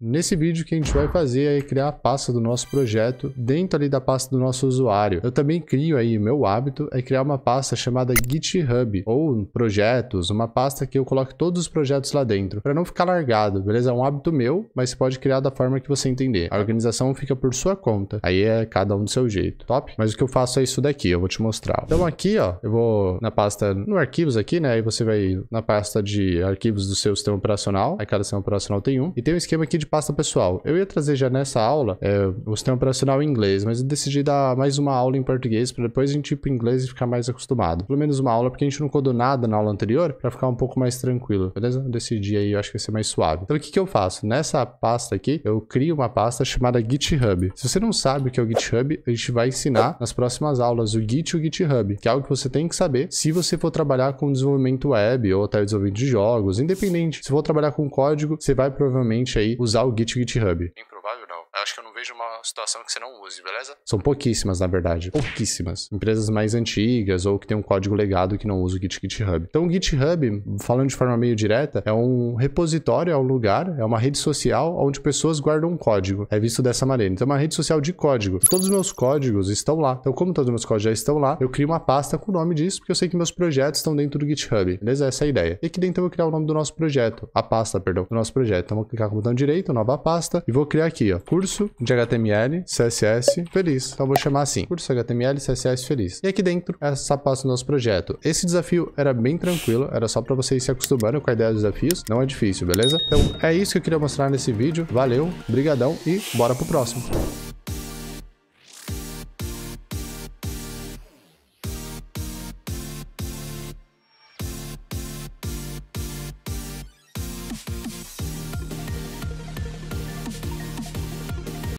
Nesse vídeo que a gente vai fazer é criar a pasta do nosso projeto dentro ali da pasta do nosso usuário. Eu também crio aí, meu hábito é criar uma pasta chamada GitHub ou projetos, uma pasta que eu coloque todos os projetos lá dentro, para não ficar largado, beleza? É um hábito meu, mas você pode criar da forma que você entender. A organização fica por sua conta, aí é cada um do seu jeito, top? Mas o que eu faço é isso daqui, eu vou te mostrar. Então aqui, ó, eu vou na pasta, no arquivos aqui, né? Aí você vai na pasta de arquivos do seu sistema operacional, aí cada sistema operacional tem um, e tem um esquema aqui de de pasta pessoal. Eu ia trazer já nessa aula é, o sistema operacional em inglês, mas eu decidi dar mais uma aula em português para depois a gente ir para inglês e ficar mais acostumado. Pelo menos uma aula, porque a gente não codou nada na aula anterior para ficar um pouco mais tranquilo, beleza? decidi aí, eu acho que vai ser mais suave. Então o que, que eu faço? Nessa pasta aqui, eu crio uma pasta chamada GitHub. Se você não sabe o que é o GitHub, a gente vai ensinar nas próximas aulas o Git e o GitHub, que é algo que você tem que saber se você for trabalhar com desenvolvimento web ou até desenvolvimento de jogos, independente. Se for trabalhar com código, você vai provavelmente aí usar usar o Git e o GitHub. Tem acho que eu não vejo uma situação que você não use, beleza? São pouquíssimas, na verdade. Pouquíssimas. Empresas mais antigas ou que tem um código legado que não usa o Git, GitHub. Então, o GitHub, falando de forma meio direta, é um repositório, é um lugar, é uma rede social onde pessoas guardam um código. É visto dessa maneira. Então, é uma rede social de código. Todos os meus códigos estão lá. Então, como todos os meus códigos já estão lá, eu crio uma pasta com o nome disso, porque eu sei que meus projetos estão dentro do GitHub. Beleza? Essa é a ideia. E aqui dentro eu vou criar o nome do nosso projeto. A pasta, perdão, do nosso projeto. Então, vou clicar com o botão direito, nova pasta, e vou criar aqui, ó, curso curso de HTML, CSS, feliz. Então vou chamar assim, curso HTML, CSS, feliz. E aqui dentro, essa passa o nosso projeto. Esse desafio era bem tranquilo, era só para vocês se acostumarem com a ideia dos desafios, não é difícil, beleza? Então é isso que eu queria mostrar nesse vídeo, valeu, brigadão e bora pro próximo.